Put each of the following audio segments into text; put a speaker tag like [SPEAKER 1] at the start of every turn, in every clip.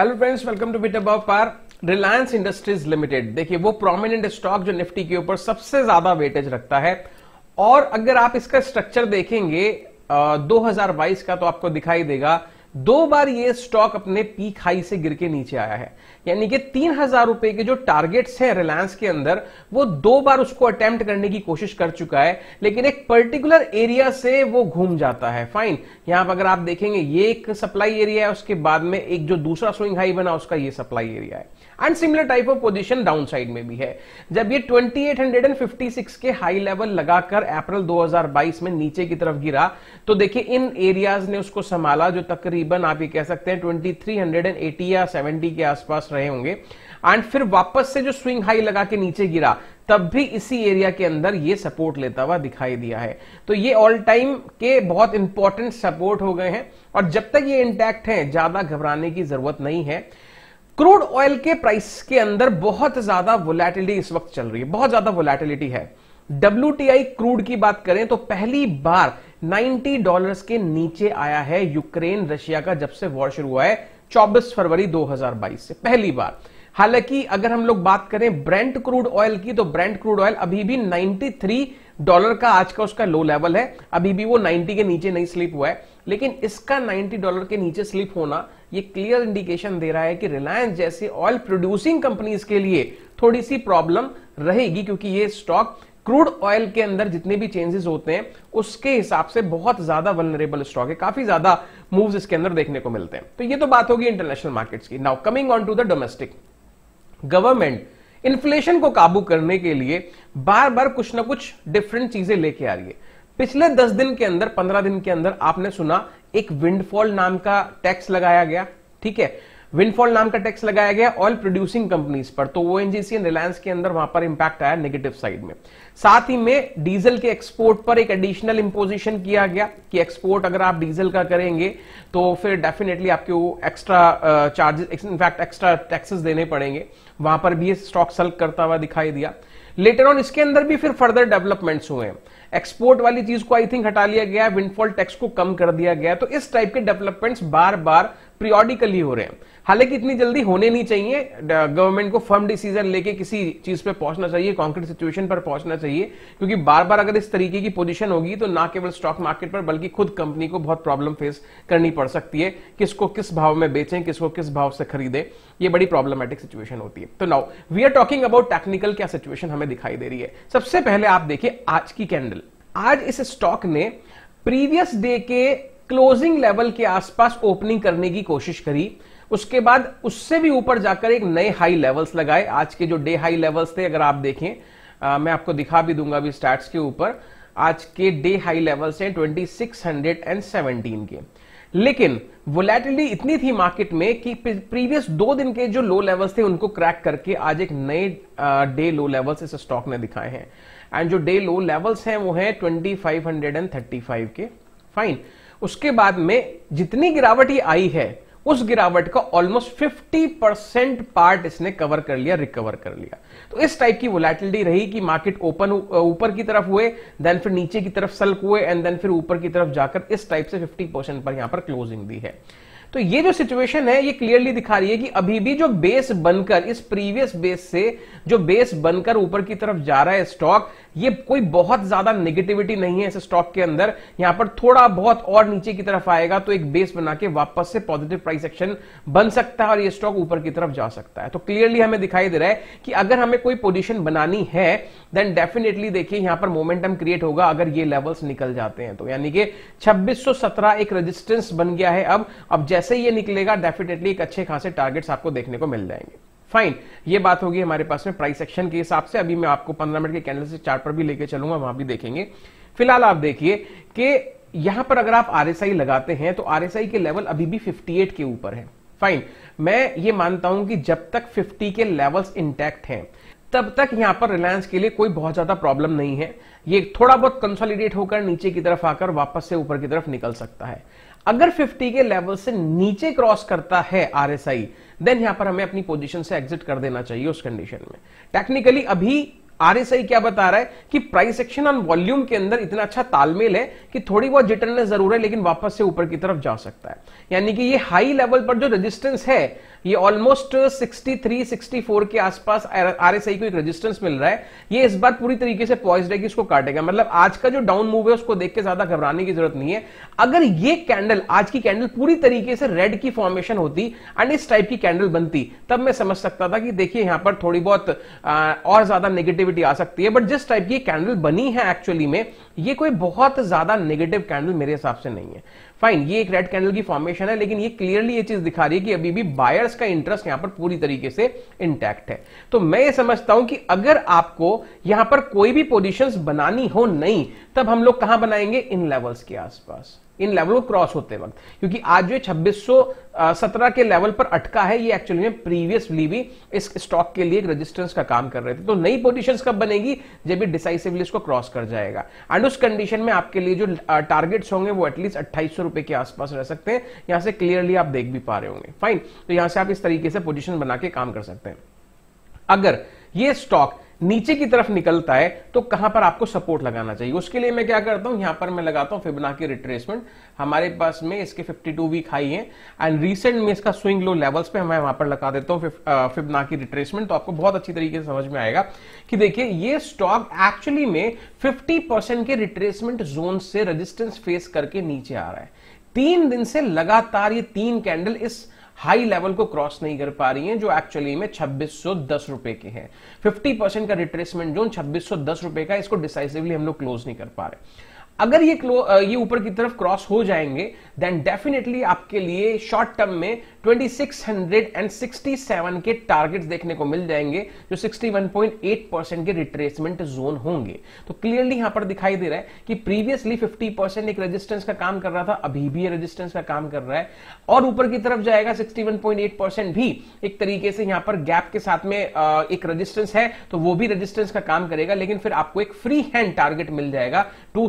[SPEAKER 1] hello friends welcome to बिट अब पार रिलायंस इंडस्ट्रीज लिमिटेड देखिए वो प्रोमिनेंट स्टॉक जो निफ्टी के ऊपर सबसे ज्यादा वेटेज रखता है और अगर आप इसका स्ट्रक्चर देखेंगे दो का तो आपको दिखाई देगा दो बार ये स्टॉक अपने पीक हाई से गिर के नीचे आया है यानी कि तीन हजार रुपए के जो टारगेट्स हैं रिलायंस के अंदर वो दो बार उसको अटेम्प्ट करने की कोशिश कर चुका है लेकिन एक पर्टिकुलर एरिया से वो घूम जाता है फाइन यहां पर अगर आप देखेंगे ये एक सप्लाई एरिया है उसके बाद में एक जो दूसरा स्विंग हाई बना उसका ये सप्लाई एरिया है and similar type of position down side में भी है जब ये 2856 के हाई लेवल लगाकर अप्रैल बाईस में नीचे की तरफ गिरा तो देखिए इन एरियाज ने उसको संभाला जो तकरीबन तकरीबन आप ये कह सकते हैं twenty three hundred and eighty या सेवेंटी के आसपास रहे होंगे एंड फिर वापस से जो स्विंग हाई लगा के नीचे गिरा तब भी इसी एरिया के अंदर ये सपोर्ट लेता हुआ दिखाई दिया है तो ये ऑल टाइम के बहुत इंपॉर्टेंट सपोर्ट हो गए हैं और जब तक ये इंटैक्ट है ज्यादा घबराने की जरूरत नहीं है क्रूड ऑयल के प्राइस के अंदर बहुत ज्यादा वोलेटिलिटी इस वक्त चल रही है बहुत ज्यादा वोलेटिलिटी है डब्ल्यू क्रूड की बात करें तो पहली बार 90 डॉलर्स के नीचे आया है यूक्रेन रशिया का जब से वॉर शुरू हुआ है 24 फरवरी 2022 से पहली बार हालांकि अगर हम लोग बात करें ब्रेंट क्रूड ऑयल की तो ब्रेंट क्रूड ऑयल अभी भी 93 डॉलर का आज का उसका लो लेवल है अभी भी वो 90 के नीचे नहीं स्लिप हुआ है लेकिन इसका 90 डॉलर के नीचे स्लिप होना ये क्लियर इंडिकेशन दे रहा है कि रिलायंस जैसे ऑयल प्रोड्यूसिंग कंपनीज के लिए थोड़ी सी प्रॉब्लम रहेगी क्योंकि ये स्टॉक क्रूड ऑयल के अंदर जितने भी चेंजेस होते हैं उसके हिसाब से बहुत ज्यादा वनरेबल स्टॉक है काफी ज्यादा मूव्स इसके अंदर देखने को मिलते हैं तो ये तो बात होगी इंटरनेशनल मार्केट्स की now coming on to the domestic government inflation को काबू करने के लिए बार बार कुछ ना कुछ डिफरेंट चीजें लेके आ रही है पिछले दस दिन के अंदर पंद्रह दिन के अंदर आपने सुना एक विंडफॉल नाम का टैक्स लगाया गया ठीक है विनफॉल नाम का टैक्स लगाया गया ऑयल प्रोड्यूसिंग कंपनीज पर तो ओएनजीसी एंड रिलायंस के अंदर वहां पर इंपैक्ट आया नेगेटिव साइड में साथ ही में डीजल के एक्सपोर्ट पर एक एडिशनल इंपोजिशन किया गया कि एक्सपोर्ट अगर आप डीजल का करेंगे तो फिर डेफिनेटली आपके वो extra charges in fact extra taxes देने पड़ेंगे वहां पर भी स्टॉक सल्क करता हुआ दिखाई दिया लेटर ऑन इसके अंदर भी फिर फर्दर डेवलपमेंट्स हुए हैं एक्सपोर्ट वाली चीज को आई थिंक हटा लिया गया है विंडफॉल टैक्स को कम कर दिया गया तो इस टाइप के डेवलपमेंट्स बार बार प्रियोडिकली हो रहे हैं हालांकि इतनी जल्दी होने नहीं चाहिए गवर्नमेंट को फर्म डिसीजन लेके किसी चीज पे पहुंचना चाहिए कॉन्क्रीट सिचुएशन पर पहुंचना चाहिए क्योंकि बार बार अगर इस तरीके की पोजीशन होगी तो ना केवल स्टॉक मार्केट पर बल्कि खुद कंपनी को बहुत प्रॉब्लम फेस करनी पड़ सकती है किसको किस भाव में बेचें किसको किस भाव से खरीदे ये बड़ी प्रॉब्लमेटिक सिचुएशन होती है तो now we are talking about technical क्या सिचुएशन हमें दिखाई दे रही है सबसे पहले आप देखिए आज की कैंडल आज इस स्टॉक ने प्रीवियस डे के क्लोजिंग लेवल के आसपास ओपनिंग करने की कोशिश करी उसके बाद उससे भी ऊपर जाकर एक नए हाई लेवल्स लगाए आज के जो डे हाई लेवल्स थे अगर आप देखें आ, मैं आपको दिखा भी दूंगा अभी स्टैट्स के ऊपर आज के डे हाई लेवल्स हैं सेवनटीन के लेकिन वोलेटिलिटी इतनी थी मार्केट में कि प्रीवियस दो दिन के जो लो लेवल्स थे उनको क्रैक करके आज एक नए डे लो लेवल्स इस स्टॉक ने दिखाए हैं एंड जो डे लो लेवल्स हैं वो थर्टी 2535 के फाइन उसके बाद में जितनी गिरावट ये आई है उस गिरावट का ऑलमोस्ट फिफ्टी परसेंट पार्ट इसने कवर कर लिया रिकवर कर लिया तो इस टाइप की वोलेटिलिटी रही कि मार्केट ओपन ऊपर की तरफ हुए देन फिर नीचे की तरफ सल्क हुए एंड देन फिर ऊपर की तरफ जाकर इस टाइप से फिफ्टी परसेंट पर यहां पर क्लोजिंग दी है तो ये जो सिचुएशन है ये क्लियरली दिखा रही है कि अभी भी जो बेस बनकर इस प्रीवियस बेस से जो बेस बनकर ऊपर की तरफ जा रहा है स्टॉक ये कोई बहुत ज्यादा नेगेटिविटी नहीं है इस स्टॉक के अंदर यहां पर थोड़ा बहुत और नीचे की तरफ आएगा तो एक बेस बना के वापस से पॉजिटिव प्राइस एक्शन बन सकता है और ये स्टॉक ऊपर की तरफ जा सकता है तो क्लियरली हमें दिखाई दे रहा है कि अगर हमें कोई पोजिशन बनानी है देन डेफिनेटली देखिए यहां पर मोमेंटम क्रिएट होगा अगर ये लेवल्स निकल जाते हैं तो यानी कि छब्बीस एक रजिस्टेंस बन गया है अब अब जैसे जैसे ही ये निकलेगा डेफिनेटली एक अच्छे खासे टारगेट्स आपको देखने को मिल जाएंगे फाइन ये बात होगी हमारे पास में प्राइस एक्शन के हिसाब से अभी मैं आपको पंद्रह मिनट के कैंडल से चार्ट पर भी लेके चलूंगा वहां भी देखेंगे फिलहाल आप देखिए कि यहां पर अगर आप आरएसआई लगाते हैं तो आरएसआई के लेवल अभी भी 58 के ऊपर है फाइन मैं ये मानता हूं कि जब तक 50 के लेवल्स इंटैक्ट हैं तब तक यहां पर रिलायंस के लिए कोई बहुत ज्यादा प्रॉब्लम नहीं है ये थोड़ा बहुत कंसोलिडेट होकर नीचे की तरफ आकर वापस से ऊपर की तरफ निकल सकता है अगर 50 के लेवल से नीचे क्रॉस करता है आरएसआई देन यहां पर हमें अपनी पोजीशन से एग्जिट कर देना चाहिए उस कंडीशन में टेक्निकली अभी आरएसआई क्या बता रहा है कि प्राइस एक्शन ऑन वॉल्यूम के अंदर इतना अच्छा तालमेल है कि थोड़ी बहुत जिटरनेस जरूर है लेकिन वापस से ऊपर की तरफ जा सकता है यानी कि ये हाई लेवल पर जो रेजिस्टेंस है ये ऑलमोस्ट 63 64 के आसपास आरएसआई को एक रेजिस्टेंस मिल रहा है ये इस बार पूरी तरीके से पॉइस है कि इसको काटेगा मतलब आज का जो डाउन मूव है उसको देख के ज्यादा घबराने की जरूरत नहीं है अगर ये कैंडल आज की कैंडल पूरी तरीके से रेड की फॉर्मेशन होती एंड इस टाइप की कैंडल बनती तब मैं समझ सकता था कि देखिए यहां पर थोड़ी बहुत और ज्यादा नेगेटिविटी आ सकती है बट जिस टाइप की कैंडल बनी है एक्चुअली में ये कोई बहुत ज्यादा नेगेटिव कैंडल मेरे हिसाब से नहीं है फाइन ये एक रेड कैंडल की फॉर्मेशन है लेकिन ये क्लियरली ये चीज दिखा रही है कि अभी भी बायर्स का इंटरेस्ट यहां पर पूरी तरीके से इंटैक्ट है तो मैं ये समझता हूं कि अगर आपको यहां पर कोई भी पोजिशन बनानी हो नहीं तब हम लोग कहां बनाएंगे इन लेवल्स के आसपास इन लेवल को क्रॉस होते वक्त क्योंकि आज जो छब्बीस सत्रह के लेवल पर अटका है ये एक्चुअली में प्रीवियसली भी इस स्टॉक के लिए एक रेजिस्टेंस का काम कर रहे थे तो नई पोजीशन कब बनेगी जब भी डिसाइसिवली इसको क्रॉस कर जाएगा एंड उस कंडीशन में आपके लिए जो टारगेट्स होंगे वो एटलीस्ट अट्ठाईस रुपए के आसपास रह सकते हैं यहां से क्लियरली आप देख भी पा रहे होंगे फाइन तो यहां से आप इस तरीके से पोजिशन बना के काम कर सकते हैं अगर ये स्टॉक नीचे की तरफ निकलता है तो कहां पर आपको सपोर्ट लगाना चाहिए उसके लिए मैं क्या करता हूं यहां पर मैं लगाता हूं फिबना की रिट्रेसमेंट हमारे पास में इसके 52 वीक हाई है एंड रिसेंट में इसका स्विंग लो लेवल्स पे मैं वहां पर लगा देता हूं फिबना की रिट्रेसमेंट तो आपको बहुत अच्छी तरीके से समझ में आएगा कि देखिए ये स्टॉक एक्चुअली में फिफ्टी के रिट्रेसमेंट जोन से रजिस्टेंस फेस करके नीचे आ रहा है तीन दिन से लगातार ये तीन कैंडल इस हाई लेवल को क्रॉस नहीं कर पा रही हैं जो एक्चुअली में छब्बीस रुपए के हैं 50 परसेंट का रिट्रेसमेंट जोन छब्बीस रुपए का इसको डिसाइसिवली हम लोग क्लोज नहीं कर पा रहे अगर ये ये ऊपर की तरफ क्रॉस हो जाएंगे देन डेफिनेटली आपके लिए शॉर्ट टर्म में 2667 के टारगेट्स देखने को मिल जाएंगे जो 61.8 परसेंट के रिट्रेसमेंट जोन होंगे तो क्लियरली यहां पर दिखाई दे रहा है कि प्रीवियसली 50 परसेंट एक रेजिस्टेंस का काम कर रहा था अभी भी रेजिस्टेंस का काम कर रहा है और ऊपर की तरफ जाएगा 61.8 परसेंट भी एक तरीके से यहां पर गैप के साथ में एक रजिस्टेंस है तो वो भी रजिस्टेंस का काम करेगा लेकिन फिर आपको एक फ्री हैंड टारगेट मिल जाएगा टू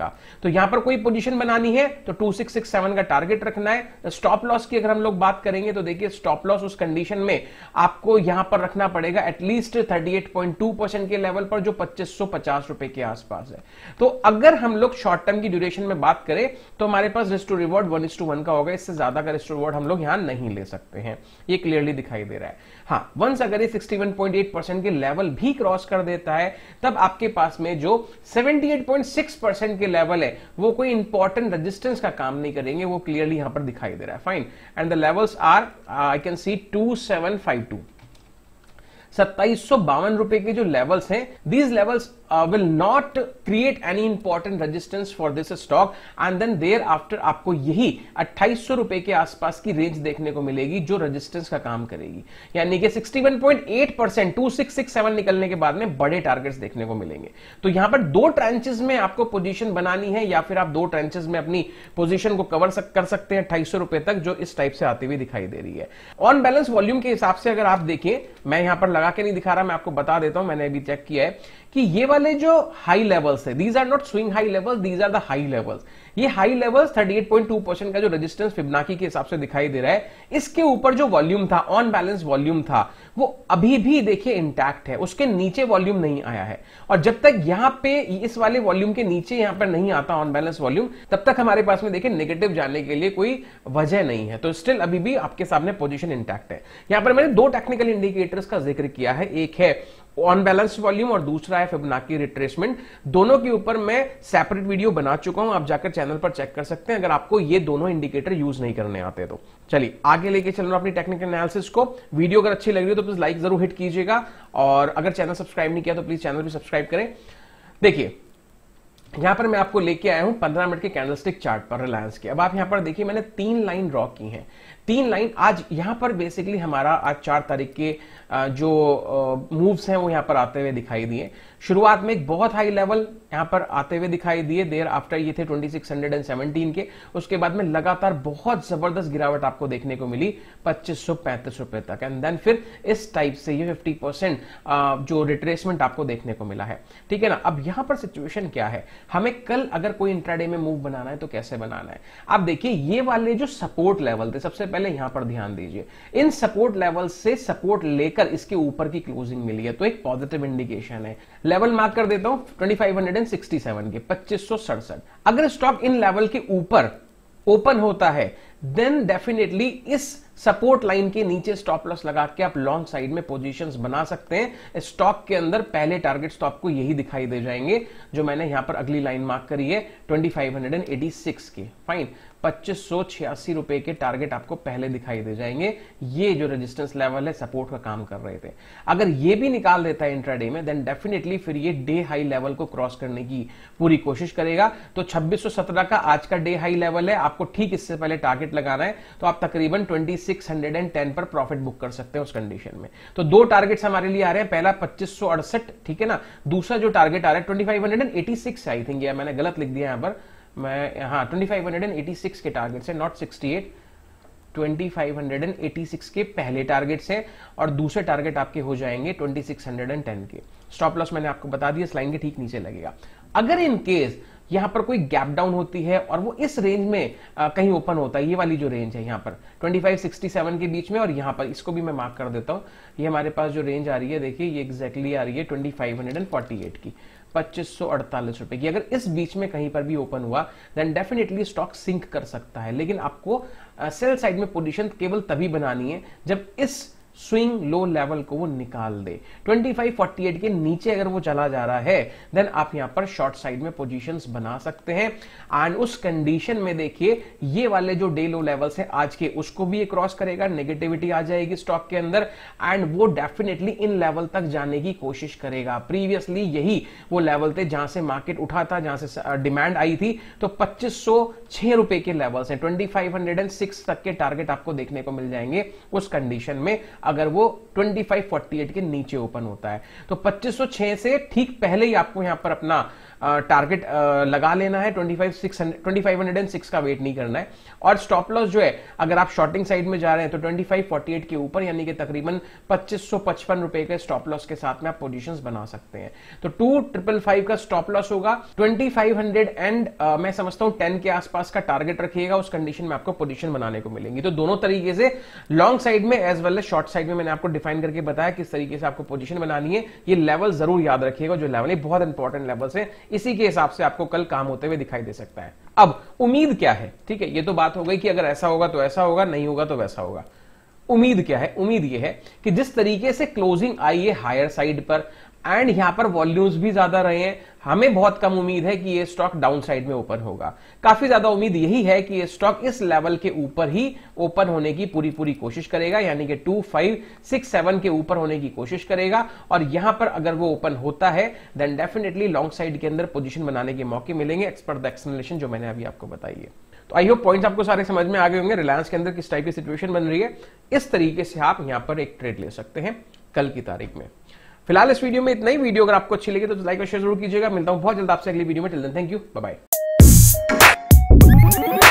[SPEAKER 1] का तो यहां पर कोई पोजिशन बनानी है तो टू का टारगेट रखना है स्टॉप लॉस की अगर हम लोग बात करेंगे तो देखिए स्टॉप लॉस उस कंडीशन में आपको यहां पर रखना पड़ेगा एटलीस्ट 38.2 परसेंट के लेवल पर जो पच्चीस रुपए के आसपास है तो अगर हम लोग शॉर्ट टर्म की ड्यूरेशन में बात करें तो हमारे पास रिस्ट टू रिवॉर्ड वन का होगा इससे ज्यादा का रिस्ट रिवॉर्ड हम लोग यहां नहीं ले सकते हैं ये क्लियरली दिखाई दे रहा है हाँ वंस अगर ये 61.8 परसेंट के लेवल भी क्रॉस कर देता है तब आपके पास में जो 78.6 परसेंट के लेवल है वो कोई इंपॉर्टेंट रेजिस्टेंस का काम नहीं करेंगे वो क्लियरली यहां पर दिखाई दे रहा है fine and the levels are I can see two सत्ताईस रुपए के जो लेवल्स हैं these levels will not create any important resistance for this stock and then there after आपको यही अट्ठाईस रुपए के आसपास की रेंज देखने को मिलेगी जो रेजिस्टेंस का काम करेगी यानी कि 61.8 परसेंट टू निकलने के बाद में बड़े टारगेट्स देखने को मिलेंगे तो यहां पर दो ट्रेंचेस में आपको पोजिशन बनानी है या फिर आप दो ट्रेंचेस में अपनी पोजिशन को कवर सक, कर सकते हैं अट्ठाईस रुपए तक जो इस टाइप से आती हुई दिखाई दे रही है ऑन बैलेंस वॉल्यूम के हिसाब से अगर आप देखें मैं यहां पर लगा लगा के नहीं दिखा रहा मैं आपको बता देता हूं मैंने अभी चेक किया है कि ये वाले जो हाई लेवल्स है these are not swing high levels these are the high levels ये हाई लेवल 38.2 परसेंट का जो रेजिस्टेंस फिबनाकी के हिसाब से दिखाई दे रहा है इसके ऊपर जो वॉल्यूम था ऑन बैलेंस वॉल्यूम था वो अभी भी देखिए इंटैक्ट है उसके नीचे वॉल्यूम नहीं आया है और जब तक यहां पे इस वाले वॉल्यूम के नीचे यहां पर नहीं आता ऑन बैलेंस वॉल्यूम तब तक हमारे पास में देखिए नेगेटिव जाने के लिए कोई वजह नहीं है तो स्टिल अभी भी आपके सामने पोजिशन इंटैक्ट है यहां पर मैंने दो टेक्निकल इंडिकेटर्स का जिक्र किया है एक है अनबैलेंस वॉल्यूम और दूसरा है फिबोनाची रिट्रेसमेंट दोनों के ऊपर मैं सेपरेट वीडियो बना चुका हूं आप जाकर चैनल पर चेक कर सकते हैं अगर आपको ये दोनों इंडिकेटर यूज नहीं करने आते तो चलिए आगे लेके चल रहा अपनी टेक्निकल एनालिसिस को वीडियो अगर अच्छी लग रही हो तो प्लीज लाइक जरूर हिट कीजिएगा और अगर चैनल सब्सक्राइब नहीं किया तो प्लीज चैनल भी सब्सक्राइब करें देखिए यहां पर मैं आपको लेके आया हूं पंद्रह मिनट के कैंडलस्टिक चार्ट पर रिलायंस के अब आप यहां पर देखिए मैंने तीन लाइन ड्रॉ की हैं तीन लाइन आज यहां पर बेसिकली हमारा आज चार तारीख के जो मूव्स हैं वो यहां पर आते हुए दिखाई दिए शुरुआत में एक बहुत हाई लेवल यहां पर आते हुए दिखाई दिए देर आफ्टर ये थे 2617 के उसके बाद में लगातार बहुत जबरदस्त गिरावट आपको देखने को मिली पच्चीस सौ पैंतीस रुपए तक एंड देन फिर इस टाइप से ये 50 परसेंट जो रिट्रेसमेंट आपको देखने को मिला है ठीक है ना अब यहां पर सिचुएशन क्या है हमें कल अगर कोई इंट्राडे में मूव बनाना है तो कैसे बनाना है आप देखिए ये वाले जो सपोर्ट लेवल थे सबसे पहले यहां पर ध्यान दीजिए इन सपोर्ट लेवल से सपोर्ट लेकर इसके ऊपर की क्लोजिंग मिली है तो एक पॉजिटिव इंडिकेशन है लेवल मार्क कर देता हूं ट्वेंटी के पच्चीस अगर स्टॉक इन लेवल के ऊपर ओपन होता है देन डेफिनेटली इस सपोर्ट लाइन के नीचे स्टॉप लॉस लगा के आप लॉन्ग साइड में पोजीशंस बना सकते हैं स्टॉक के अंदर पहले टारगेट स्टॉप को यही दिखाई दे जाएंगे जो मैंने यहां पर अगली लाइन मार्क करी है 2586 के फाइन पच्चीस रुपए के टारगेट आपको पहले दिखाई दे जाएंगे ये जो रेजिस्टेंस लेवल है सपोर्ट का काम कर रहे थे अगर ये भी निकाल देता है इंट्राडे में देन डेफिनेटली फिर ये डे हाई लेवल को क्रॉस करने की पूरी कोशिश करेगा तो 2617 का आज का डे हाई लेवल है आपको ठीक इससे पहले टारगेट लगाना है तो आप तकरीबन 2610 पर प्रॉफिट बुक कर सकते हैं उस कंडीशन में तो दो टारगेट्स हमारे लिए आ रहे हैं पहला पच्चीस ठीक है ना दूसरा जो टारगेट आ रहा है ट्वेंटी आई थिंक मैंने गलत लिख दिया यहां पर मैं हाँ ट्वेंटी 2586 के टारगेट से नॉट 68 2586 के पहले टारगेट से और दूसरे टारगेट आपके हो जाएंगे 2610 के स्टॉप लॉस मैंने आपको बता दिया स्लाइन के ठीक नीचे लगेगा अगर इन केस यहां पर कोई गैप डाउन होती है और वो इस रेंज में आ, कहीं ओपन होता है ये वाली जो रेंज है यहां पर 2567 के बीच में और यहां पर इसको भी मैं मार्क कर देता हूं ये हमारे पास जो रेंज आ रही है देखिए ये एग्जैक्टली exactly आ रही है 2548 की पच्चीस अड़तालीस रुपए की अगर इस बीच में कहीं पर भी ओपन हुआ देन डेफिनेटली स्टॉक सिंक कर सकता है लेकिन आपको सेल साइड में पोजीशन केवल तभी बनानी है जब इस स्विंग लो लेवल को वो निकाल दे 2548 के नीचे अगर वो चला जा रहा है देन आप यहां पर शॉर्ट साइड में पोजीशंस बना सकते हैं एंड उस कंडीशन में देखिए ये वाले जो डे लो लेवल्स है आज के उसको भी क्रॉस करेगा नेगेटिविटी आ जाएगी स्टॉक के अंदर एंड वो डेफिनेटली इन लेवल तक जाने की कोशिश करेगा प्रीवियसली यही वो लेवल थे जहां से मार्केट उठा था जहां से डिमांड आई थी तो पच्चीस रुपए के लेवल्स हैं ट्वेंटी तक के टारगेट आपको देखने को मिल जाएंगे उस कंडीशन में अगर वो 2548 के नीचे ओपन होता है तो 2506 से ठीक पहले ही आपको यहां पर अपना टारगेट लगा लेना है twenty five six twenty five hundred and six का वेट नहीं करना है और स्टॉप लॉस जो है अगर आप शॉर्टिंग साइड में जा रहे हैं तो ट्वेंटी फाइव फोर्टी एट के ऊपर यानी कि तकरीबन पच्चीस सौ पचपन रुपए के स्टॉप लॉस के साथ में आप पोजिशन बना सकते हैं तो टू ट्रिपल फाइव का स्टॉप लॉस होगा ट्वेंटी फाइव हंड्रेड एंड मैं समझता हूं टेन के आसपास का टारगेट रखिएगा उस कंडीशन में आपको पोजिशन बनाने को मिलेंगी तो दोनों तरीके से लॉन्ग साइड में as well as short side में मैंने आपको डिफाइन करके बताया किस तरीके से आपको पोजिशन बनानी है ये लेवल जरूर याद रखिएगा जो लेवल है बहुत इंपॉर्टेंट लेवल है इसी के हिसाब से आपको कल काम होते हुए दिखाई दे सकता है अब उम्मीद क्या है ठीक है ये तो बात हो गई कि अगर ऐसा होगा तो ऐसा होगा नहीं होगा तो वैसा होगा उम्मीद क्या है उम्मीद यह है कि जिस तरीके से क्लोजिंग आई है हायर साइड पर एंड यहां पर वॉल्यूम्स भी ज्यादा रहे हैं हमें बहुत कम उम्मीद है कि ये स्टॉक डाउन साइड में ओपन होगा काफी ज्यादा उम्मीद यही है कि ये स्टॉक इस लेवल के ऊपर ही ओपन होने की पूरी पूरी कोशिश करेगा यानी कि टू फाइव सिक्स सेवन के ऊपर होने की कोशिश करेगा और यहां पर अगर वो ओपन होता है देन डेफिनेटली लॉन्ग साइड के अंदर पोजिशन बनाने के मौके मिलेंगे एक्सपर्ट द एक्सप्लेनेशन जो मैंने अभी आपको बताई है तो आई होप पॉइंट्स आपको सारे समझ में आ गए होंगे रिलायंस के अंदर किस टाइप की सिचुएशन बन रही है इस तरीके से आप यहां पर एक ट्रेड ले सकते हैं कल की तारीख में फिलहाल इस वीडियो में इतना ही वीडियो अगर आपको अच्छी लगी तो लाइक और शेयर जरूर कीजिएगा मिलता हूं बहुत जल्द आपसे अगली वीडियो में चलते थैंक यू बाय